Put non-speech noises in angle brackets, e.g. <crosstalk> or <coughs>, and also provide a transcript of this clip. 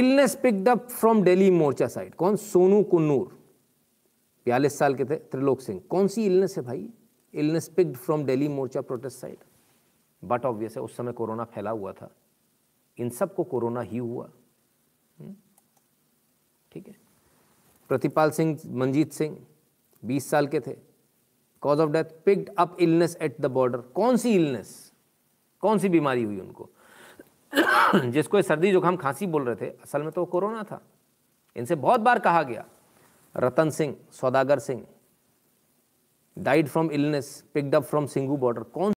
Illness picked up from Delhi मोर्चा side कौन सोनू कुन्नूर बयालीस साल के थे त्रिलोक सिंह कौन सी इलनेस है भाई इलनेस पिक्ड फ्रॉम डेली मोर्चा प्रोटेस्ट साइड बट ऑब्वियस है उस समय कोरोना फैला हुआ था इन सबको कोरोना ही हुआ हम्म? ठीक है प्रतिपाल सिंह मंजीत सिंह 20 साल के थे cause of death picked up illness at the border कौन सी इलनेस कौन सी बीमारी हुई उनको <coughs> जिसको ये सर्दी जुकाम खांसी बोल रहे थे असल में तो कोरोना था इनसे बहुत बार कहा गया Ratan Singh Saudagar Singh died from illness picked up up from Singhu border कौन